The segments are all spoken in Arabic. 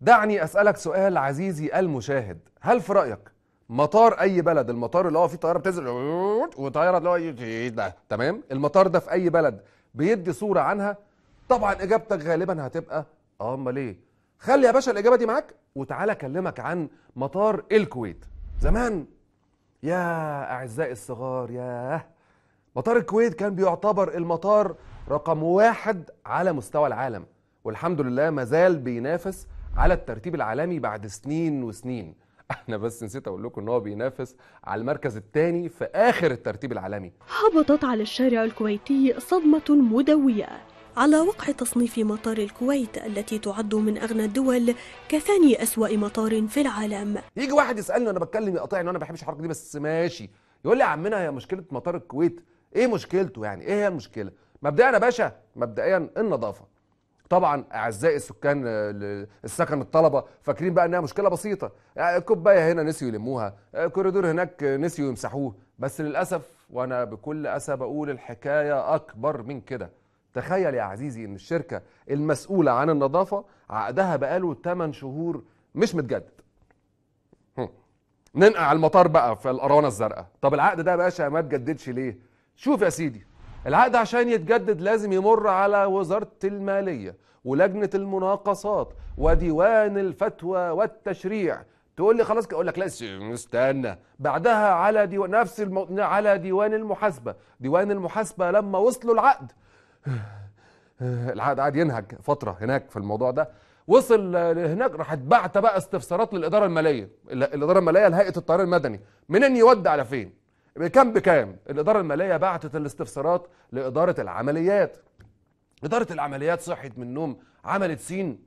دعني اسالك سؤال عزيزي المشاهد هل في رايك مطار اي بلد المطار اللي هو فيه طياره بتنزل وطياره اللي هو ده تمام المطار ده في اي بلد بيدي صوره عنها طبعا اجابتك غالبا هتبقى اه امال ايه خلي يا باشا الاجابه دي معاك وتعالى اكلمك عن مطار الكويت زمان يا اعزائي الصغار يا مطار الكويت كان بيعتبر المطار رقم واحد على مستوى العالم والحمد لله ما زال بينافس على الترتيب العالمي بعد سنين وسنين احنا بس نسيت اقول لكم ان هو بينافس على المركز الثاني في اخر الترتيب العالمي هبطت على الشارع الكويتي صدمه مدويه على وقع تصنيف مطار الكويت التي تعد من اغنى الدول كثاني اسوا مطار في العالم يجي واحد يسالني وانا بتكلم يقاطعني انا ما بحبش الحركه دي بس ماشي يقول لي يا عمنا هي مشكله مطار الكويت ايه مشكلته يعني ايه هي المشكله مبدئيا يا باشا مبدئيا النظافه طبعا اعزائي السكان آه، السكن الطلبه فاكرين بقى انها مشكله بسيطه يعني الكوبايه هنا نسيوا يلموها آه، كوريدور هناك آه، نسيوا يمسحوه بس للاسف وانا بكل اسى بقول الحكايه اكبر من كده تخيل يا عزيزي ان الشركه المسؤوله عن النظافه عقدها بقاله 8 شهور مش متجدد ننقع المطار بقى في القروانه الزرقاء طب العقد ده يا باشا ما اتجددش ليه شوف يا سيدي العقد عشان يتجدد لازم يمر على وزارة المالية ولجنة المناقصات وديوان الفتوى والتشريع تقول لي خلاص اقول لك لا استنى بعدها على ديوان نفس المو... على ديوان المحاسبه ديوان المحاسبه لما وصلوا العقد العقد قعد ينهج فتره هناك في الموضوع ده وصل هناك راح اتبعت بقى استفسارات للاداره الماليه الاداره الماليه لهيئه الطيران المدني منين يودي على فين بكام بكام الاداره الماليه بعتت الاستفسارات لاداره العمليات اداره العمليات صحت من النوم عملت سين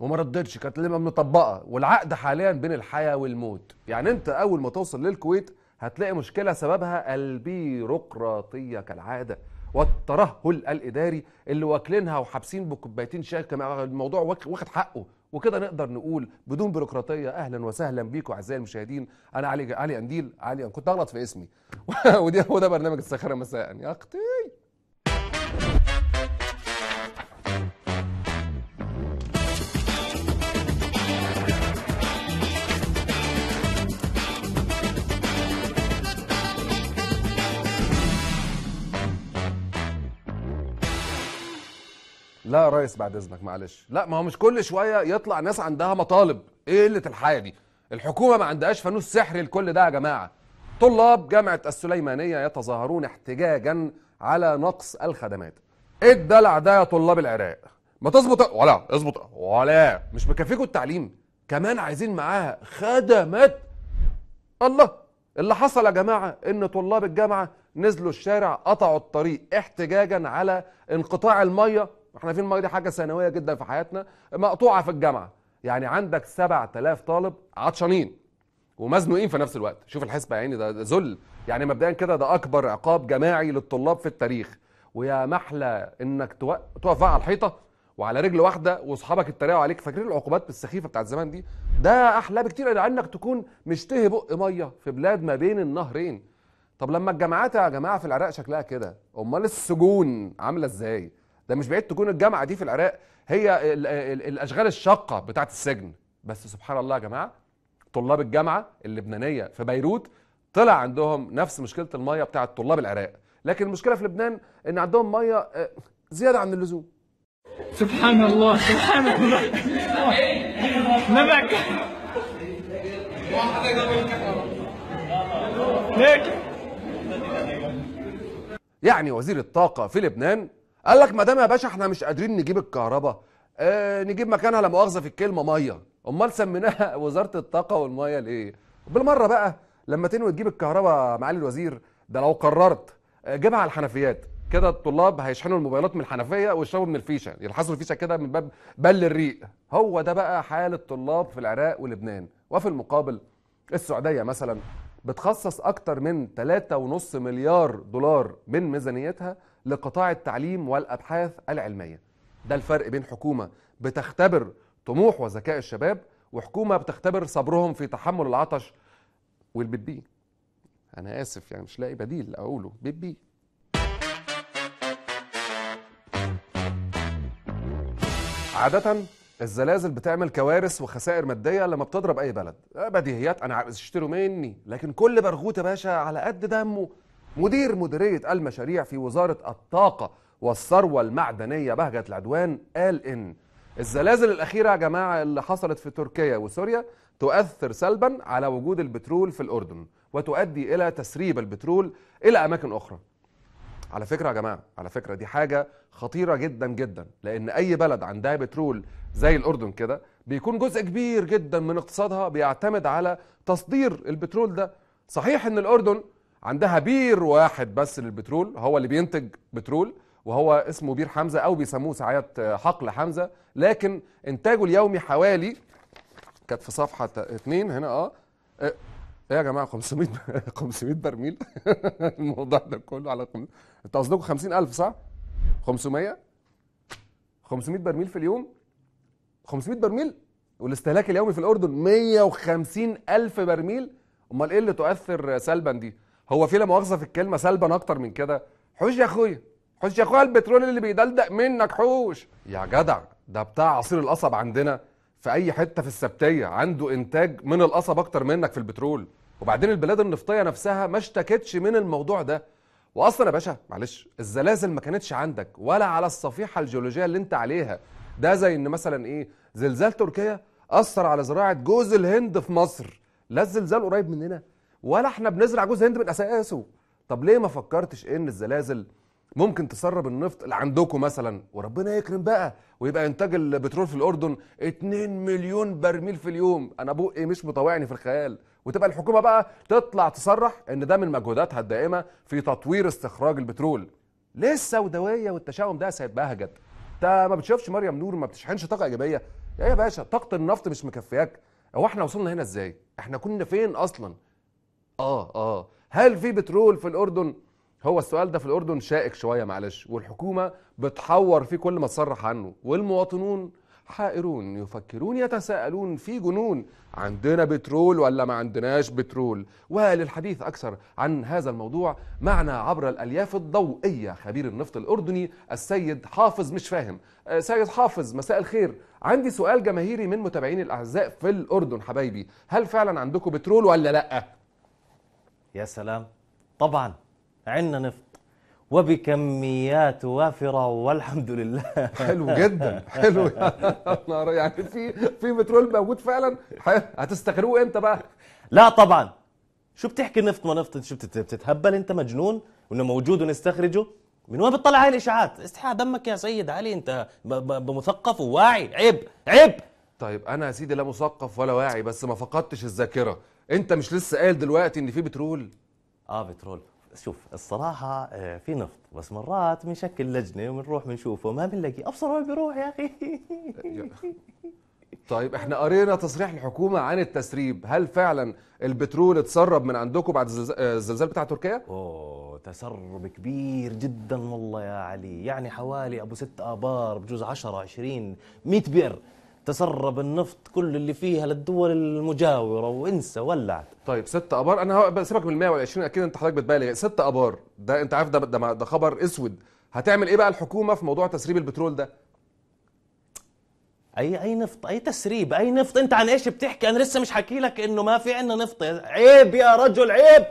وما ردتش كانت لما مطبقه والعقد حاليا بين الحياه والموت يعني انت اول ما توصل للكويت هتلاقي مشكله سببها البيروقراطيه كالعاده والترهل الاداري اللي واكلينها وحابسين بكوبايتين شاي كما الموضوع واخد حقه وكده نقدر نقول بدون بيروقراطيه اهلا وسهلا بيكم اعزائي المشاهدين انا علي علي انديل علي أنا كنت اغلط في اسمي وده ده برنامج الساخره مساء يا اختي لا يا ريس بعد اذنك معلش لا ما هو مش كل شويه يطلع ناس عندها مطالب ايه قله الحياه دي الحكومه ما عندهاش فانوس سحري لكل ده يا جماعه طلاب جامعه السليمانيه يتظاهرون احتجاجا على نقص الخدمات ايه الدلع ده يا طلاب العراق ما تظبط ولا اظبط ولا مش مكفيكوا التعليم كمان عايزين معاها خدمات الله اللي حصل يا جماعه ان طلاب الجامعه نزلوا الشارع قطعوا الطريق احتجاجا على انقطاع الميه احنا في المايه دي حاجه ثانويه جدا في حياتنا مقطوعه في الجامعه يعني عندك 7000 طالب عطشانين ومزنوقين في نفس الوقت شوف الحسبه يا عيني ده ذل يعني مبدئيا كده ده اكبر عقاب جماعي للطلاب في التاريخ ويا محلى انك تقف بقى على الحيطه وعلى رجل واحده واصحابك يتريقوا عليك فاكرين العقوبات السخيفه بتاعت زمان دي ده احلى بكتير عن انك تكون مشتهي بق ميه في بلاد ما بين النهرين طب لما الجامعات يا جماعه في العراق شكلها كده امال السجون عامله ازاي ده مش بعيد تكون الجامعه دي في العراق هي الـ الـ الاشغال الشاقه بتاعه السجن بس سبحان الله يا جماعه طلاب الجامعه اللبنانيه في بيروت طلع عندهم نفس مشكله الميه بتاعه طلاب العراق لكن المشكله في لبنان ان عندهم ميه آه، زياده عن اللزوم سبحان الله سبحان الله نبك يعني وزير الطاقه في لبنان قال لك ما دام يا باشا احنا مش قادرين نجيب الكهرباء اه نجيب مكانها لا مؤاخذه في الكلمه ميه امال سميناها وزاره الطاقه والميه ليه بالمره بقى لما تنوي تجيب الكهرباء معالي الوزير ده لو قررت آه، جيبها على الحنفيات كده الطلاب هيشحنوا الموبايلات من الحنفيه ويشربوا من الفيشه يلحسوا الفيشه كده من باب بل الريق هو ده بقى حال الطلاب في العراق ولبنان وفي المقابل السعوديه مثلا بتخصص اكتر من 3.5 مليار دولار من ميزانيتها لقطاع التعليم والابحاث العلميه ده الفرق بين حكومه بتختبر طموح وذكاء الشباب وحكومه بتختبر صبرهم في تحمل العطش والبيت بي انا اسف يعني مش لاقي بديل اقوله بيبي بي عاده الزلازل بتعمل كوارث وخسائر ماديه لما بتضرب اي بلد بديهيات انا عايز اشتروا مني لكن كل برغوت يا باشا على قد دمه مدير مديرية المشاريع في وزارة الطاقة والثروة المعدنية بهجت العدوان قال إن الزلازل الأخيرة يا جماعة اللي حصلت في تركيا وسوريا تؤثر سلبا على وجود البترول في الأردن وتؤدي إلى تسريب البترول إلى أماكن أخرى على فكرة يا جماعة على فكرة دي حاجة خطيرة جدا جدا لأن أي بلد عندها بترول زي الأردن كده بيكون جزء كبير جدا من اقتصادها بيعتمد على تصدير البترول ده صحيح ان الاردن عندها بير واحد بس للبترول هو اللي بينتج بترول وهو اسمه بير حمزه او بيسموه ساعات حقل حمزه لكن انتاجه اليومي حوالي كانت في صفحه اثنين هنا اه ايه يا جماعه 500 500 برميل الموضوع ده كله على انت قصدكم 50000 صح؟ 500 500 برميل في اليوم 500 برميل والاستهلاك اليومي في الاردن 150 الف برميل امال ايه اللي تؤثر سلبا دي هو في لا مؤاخذه في الكلمه سلبا اكتر من كده حوش يا اخويا حوش يا اخويا البترول اللي بيدلدق منك حوش يا جدع ده بتاع عصير القصب عندنا في اي حته في السبتيه عنده انتاج من القصب اكتر منك في البترول وبعدين البلاد النفطيه نفسها ما اشتكتش من الموضوع ده واصلا يا باشا معلش الزلازل ما كانتش عندك ولا على الصفيحه الجيولوجيه اللي انت عليها ده زي ان مثلا ايه زلزال تركيا اثر على زراعه جوز الهند في مصر لا الزلزال قريب مننا ولا احنا بنزرع جوز هند من اساسه طب ليه ما فكرتش ان الزلازل ممكن تسرب النفط اللي عندكم مثلا وربنا يكرم بقى ويبقى انتاج البترول في الاردن 2 مليون برميل في اليوم انا بقي مش مطوعني في الخيال وتبقى الحكومه بقى تطلع تصرح ان ده من مجهوداتها الدائمه في تطوير استخراج البترول ليه السوداويه والتشاؤم ده سيتبهجت انت ما بتشوفش مريم نور ما بتشحنش طاقه ايجابيه يا باشا طاقه النفط مش مكفياك هو احنا وصلنا هنا ازاي احنا كنا فين اصلا اه اه هل في بترول في الاردن هو السؤال ده في الاردن شائك شويه معلش والحكومه بتحور فيه كل ما تصرح عنه والمواطنون حائرون يفكرون يتساءلون في جنون عندنا بترول ولا ما عندناش بترول وللحديث أكثر عن هذا الموضوع معنا عبر الألياف الضوئية خبير النفط الأردني السيد حافظ مش فاهم آه، سيد حافظ مساء الخير عندي سؤال جماهيري من متابعين الأعزاء في الأردن حبايبي هل فعلا عندكم بترول ولا لأ؟ يا سلام طبعا عندنا نفط وبكميات وافره والحمد لله حلو جدا حلو يعني في في بترول موجود فعلا هتستخدموه امتى بقى لا طبعا شو بتحكي نفط ما نفط شو بتتهبل انت مجنون وانه موجود ونستخرجه من وين بتطلع هاي الاشاعات استحى دمك يا سيد علي انت بمثقف وواعي عيب عيب طيب انا يا سيدي لا مثقف ولا واعي بس ما فقدتش الذاكره انت مش لسه قايل دلوقتي ان في بترول اه بترول شوف الصراحة آه، في نفط بس مرات بنشكل لجنة وبنروح بنشوفه ما بنلاقي أبصر وين بيروح يا أخي طيب احنا قرينا تصريح الحكومة عن التسريب هل فعلا البترول اتسرب من عندكم بعد آه، الزلزال بتاع تركيا؟ اوه تسرب كبير جدا والله يا علي يعني حوالي ابو ست ابار بجوز 10 20 100 بئر تسرب النفط كل اللي فيها للدول المجاوره وانسى ولعت طيب ست ابار انا سيبك من ال 120 اكيد انت حضرتك بتبالغ ست ابار ده انت عارف ده ده, ده خبر اسود هتعمل ايه بقى الحكومه في موضوع تسريب البترول ده اي اي نفط اي تسريب اي نفط انت عن ايش بتحكي انا لسه مش حكي لك انه ما في عندنا نفط عيب يا رجل عيب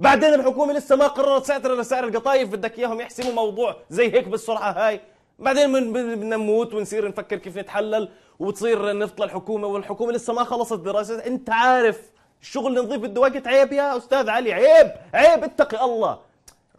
بعدين الحكومه لسه ما قررت سعر سعر القطايف بدك اياهم يحسموا موضوع زي هيك بالسرعه هاي بعدين بنموت ونصير نفكر كيف نتحلل وتصير نفط للحكومه والحكومه لسه ما خلصت دراسه انت عارف الشغل اللي بده وقت عيب يا استاذ علي عيب عيب اتقي الله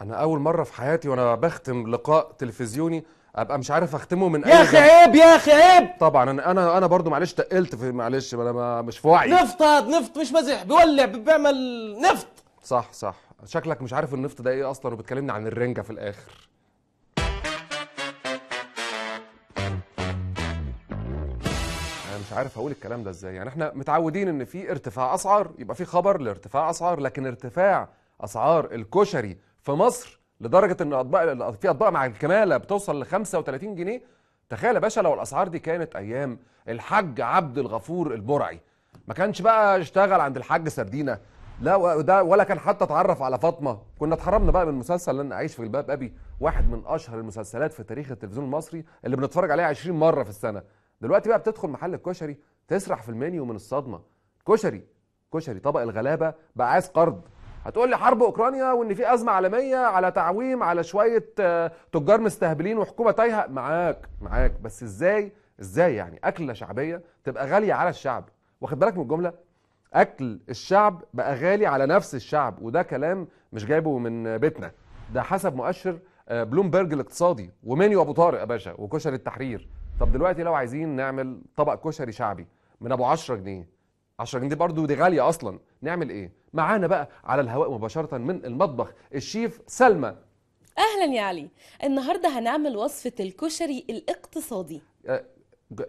انا اول مره في حياتي وانا بختم لقاء تلفزيوني ابقى مش عارف اختمه من يا اخي عيب يا اخي عيب طبعا انا انا انا برضه معلش تقلت في معلش انا مش في وعي نفط هاد نفط مش مزح بيولع بيعمل نفط صح صح شكلك مش عارف النفط ده ايه اصلا وبتكلمني عن الرنجه في الاخر مش عارف هقول الكلام ده ازاي يعني احنا متعودين ان في ارتفاع اسعار يبقى في خبر لارتفاع اسعار لكن ارتفاع اسعار الكشري في مصر لدرجه ان اطباق في اطباق مع الكماله بتوصل ل 35 جنيه تخيل يا باشا لو الاسعار دي كانت ايام الحاج عبد الغفور البرعي ما كانش بقى اشتغل عند الحاج سردينه لا ده ولا كان حتى اتعرف على فاطمه كنا اتحرمنا بقى من اللي لن اعيش في الباب ابي واحد من اشهر المسلسلات في تاريخ التلفزيون المصري اللي بنتفرج عليه 20 مره في السنه دلوقتي بقى بتدخل محل الكشري تسرح في المنيو من الصدمه كشري كشري طبق الغلابه بقى عايز قرض هتقول لي حرب اوكرانيا وان في ازمه عالميه على تعويم على شويه آه، تجار مستهبلين وحكومه تايهه معاك معاك بس ازاي ازاي يعني اكله شعبيه تبقى غاليه على الشعب واخد بالك من الجمله اكل الشعب بقى غالي على نفس الشعب وده كلام مش جايبه من بيتنا ده حسب مؤشر آه، بلومبرج الاقتصادي ومنيو ابو طارق يا باشا وكشري التحرير طب دلوقتي لو عايزين نعمل طبق كشري شعبي من ابو 10 جنيه 10 جنيه دي برضه دي غاليه اصلا نعمل ايه معانا بقى على الهواء مباشره من المطبخ الشيف سلمى اهلا يا علي النهارده هنعمل وصفه الكشري الاقتصادي أه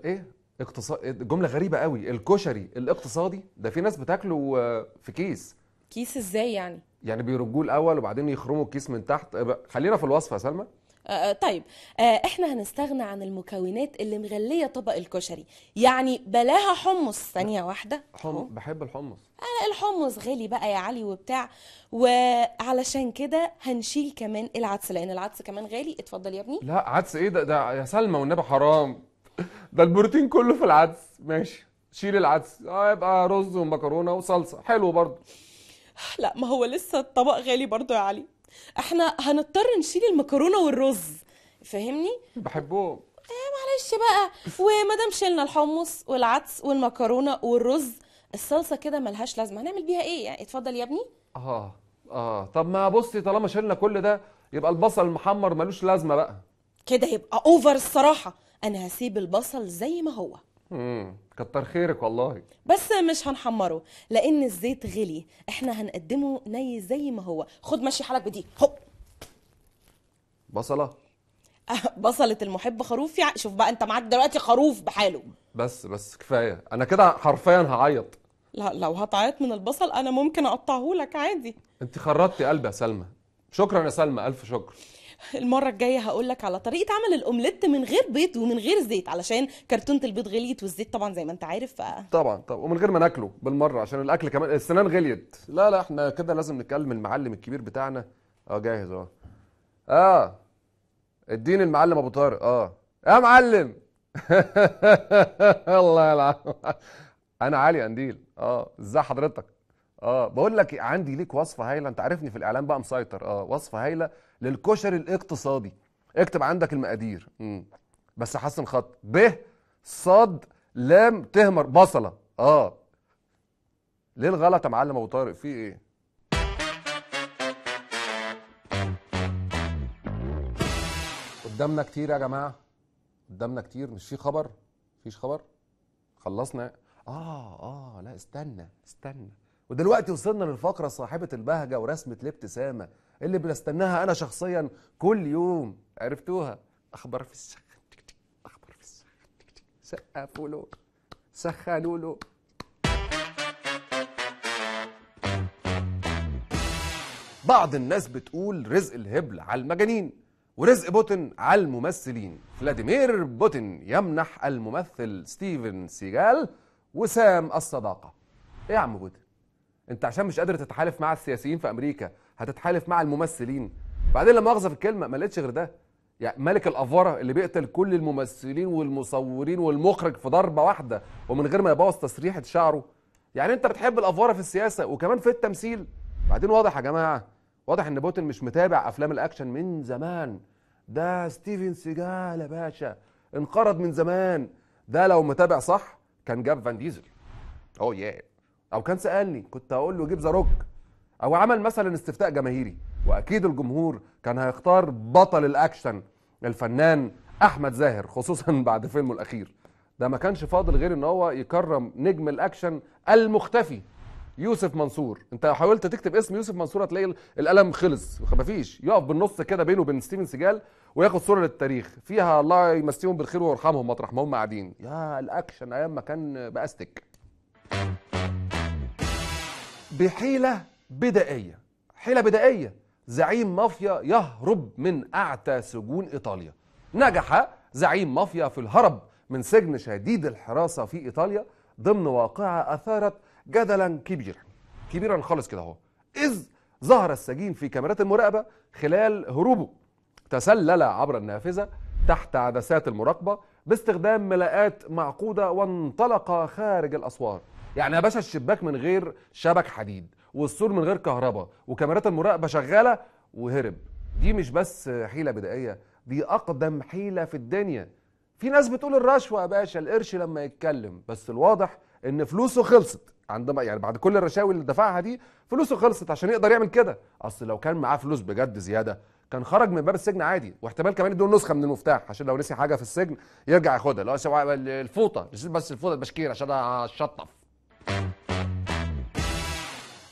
ايه اقتصاد إيه، جمله غريبه قوي الكشري الاقتصادي ده في ناس بتاكله آه، في كيس كيس ازاي يعني يعني بيرجوه الاول وبعدين يخرموا الكيس من تحت آه، خلينا في الوصفه يا سلمى آه، آه، طيب آه، احنا هنستغنى عن المكونات اللي مغليه طبق الكشري يعني بلاها حمص ثانيه واحده حمص بحب الحمص انا الحمص غالي بقى يا علي وبتاع وعلشان كده هنشيل كمان العدس لان العدس كمان غالي اتفضل يا ابني لا عدس ايه ده ده يا سلمى والنبي حرام ده البروتين كله في العدس ماشي شيل العدس اه يبقى رز ومكرونه وصلصه حلو برضه لا ما هو لسه الطبق غالي برضه يا علي احنا هنضطر نشيل المكرونه والرز فاهمني بحبهم ايه معلش بقى ومادام شلنا الحمص والعدس والمكرونه والرز الصلصه كده ملهاش لازمه هنعمل بيها ايه يعني اتفضل يا ابني اه اه طب ما بصي طالما شلنا كل ده يبقى البصل المحمر ملوش لازمه بقى كده يبقى اوفر الصراحه انا هسيب البصل زي ما هو امم كتر خيرك والله بس مش هنحمره لان الزيت غلي احنا هنقدمه ني زي ما هو خد ماشي حالك بدي هوب بصله بصلة المحب خروف يعني شوف بقى انت معاك دلوقتي خروف بحاله بس بس كفايه انا كده حرفيا هعيط لا لو هتعيط من البصل انا ممكن اقطعه لك عادي انت خرطتي قلبي يا سلمى شكرا يا سلمى الف شكر المره الجايه هقول لك على طريقه عمل الاومليت من غير بيض ومن غير زيت علشان كرتونه البيض غليت والزيت طبعا زي ما انت عارف ف... طبعا طبعا ومن غير ما ناكله بالمره عشان الاكل كمان السنان غليت لا لا احنا كده لازم نكلم المعلم الكبير بتاعنا اه جاهز اه اه اديني المعلم ابو طارق اه يا معلم الله يلعن انا علي قنديل اه ازي حضرتك اه بقول لك عندي ليك وصفه هايله انت عارفني في الاعلام بقى مسيطر اه وصفه هايله للكشري الاقتصادي اكتب عندك المقادير مم. بس حسن خط ب صاد لام تهمر بصله اه ليه الغلط يا معلم ابو طارق في ايه قدامنا كتير يا جماعه قدامنا كتير مش في خبر مفيش خبر خلصنا اه اه لا استنى استنى ودلوقتي وصلنا للفقرة صاحبة البهجة ورسمة الابتسامة اللي بنستناها أنا شخصيا كل يوم عرفتوها أخبار في السخن أخبار في السخن سقفوا له سخنوا له بعض الناس بتقول رزق الهبل على المجانين ورزق بوتن على الممثلين فلاديمير بوتن يمنح الممثل ستيفن سيجال وسام الصداقة ايه يا عم بوتن انت عشان مش قادر تتحالف مع السياسيين في امريكا هتتحالف مع الممثلين بعدين لما اخذ في الكلمه ما لقيتش غير ده يعني ملك الافاره اللي بيقتل كل الممثلين والمصورين والمخرج في ضربه واحده ومن غير ما يبوظ تسريحه شعره يعني انت بتحب الافاره في السياسه وكمان في التمثيل بعدين واضح يا جماعه واضح ان بوتين مش متابع افلام الاكشن من زمان ده ستيفن سيجال يا باشا انقرض من زمان ده لو متابع صح كان جاب فان ديزل اوه oh ياه yeah. او كان سالني كنت هقول له جيب ذا روك او عمل مثلا استفتاء جماهيري واكيد الجمهور كان هيختار بطل الاكشن الفنان احمد زاهر خصوصا بعد فيلمه الاخير ده ما كانش فاضل غير ان هو يكرم نجم الاكشن المختفي يوسف منصور انت حاولت تكتب اسم يوسف منصور هتلاقي القلم خلص مفيش يقف بالنص كده بينه وبين ستيفن سيجال وياخد صوره للتاريخ فيها الله يمسيهم بالخير ويرحمهم مطرح ما هم قاعدين يا الاكشن ايام ما كان باستك بحيلة بدائية حيلة بدائية زعيم مافيا يهرب من أعتى سجون إيطاليا نجح زعيم مافيا في الهرب من سجن شديد الحراسة في إيطاليا ضمن واقعة أثارت جدلا كبيرا كبيرا خالص كده هو إذ ظهر السجين في كاميرات المراقبة خلال هروبه تسلل عبر النافذة تحت عدسات المراقبة باستخدام ملاءات معقودة وانطلق خارج الأسوار يعني يا باشا الشباك من غير شبك حديد والسور من غير كهرباء وكاميرات المراقبه شغاله وهرب دي مش بس حيله بدائيه دي اقدم حيله في الدنيا في ناس بتقول الرشوه يا باشا القرش لما يتكلم بس الواضح ان فلوسه خلصت عندما يعني بعد كل الرشاوي اللي دفعها دي فلوسه خلصت عشان يقدر يعمل كده اصل لو كان معاه فلوس بجد زياده كان خرج من باب السجن عادي واحتمال كمان يدون نسخه من المفتاح عشان لو نسي حاجه في السجن يرجع ياخدها لو الفوطه بس الفوطه البشكير عشان اشطف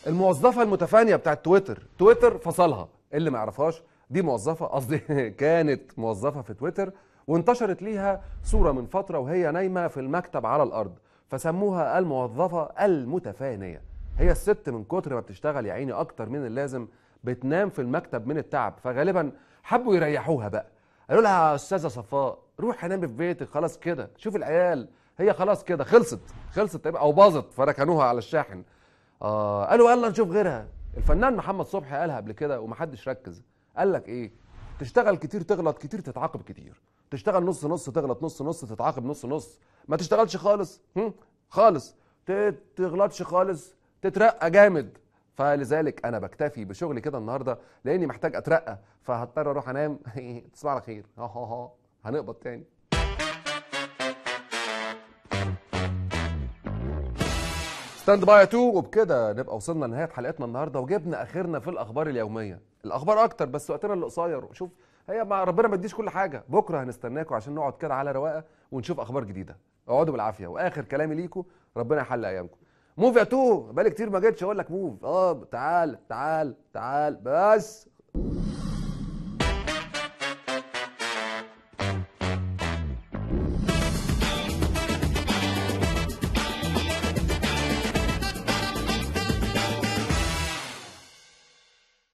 الموظفه المتفانيه بتاعه تويتر تويتر فصلها اللي ما يعرفهاش دي موظفه قصدي كانت موظفه في تويتر وانتشرت ليها صوره من فتره وهي نايمه في المكتب على الارض فسموها الموظفه المتفانيه هي الست من كتر ما بتشتغل يا عيني اكتر من اللازم بتنام في المكتب من التعب فغالبا حبوا يريحوها بقى قالوا لها استاذه صفاء روحي نامي في بيتك خلاص كده شوف العيال هي خلاص كده خلصت خلصت طيب، او باظت فركنوها على الشاحن اه قالوا يلا نشوف غيرها الفنان محمد صبحي قالها قبل كده ومحدش ركز قال لك ايه تشتغل كتير تغلط كتير تتعاقب كتير تشتغل نص نص تغلط نص نص تتعاقب نص نص ما تشتغلش خالص هم؟ خالص تغلطش خالص تترقى جامد فلذلك انا بكتفي بشغلي كده النهارده لاني محتاج اترقى فهضطر اروح انام تصبح على خير هنقبض تاني ستاند باي تو وبكده نبقى وصلنا لنهايه حلقتنا النهارده وجبنا اخرنا في الاخبار اليوميه الاخبار اكتر بس وقتنا اللي قصير شوف هي مع ربنا ما تديش كل حاجه بكره هنستناكم عشان نقعد كده على رواقه ونشوف اخبار جديده اقعدوا بالعافيه واخر كلامي ليكم ربنا يحل ايامكم موف يا تو بقالي كتير ما جيتش اقول لك موف اه تعال تعال تعال بس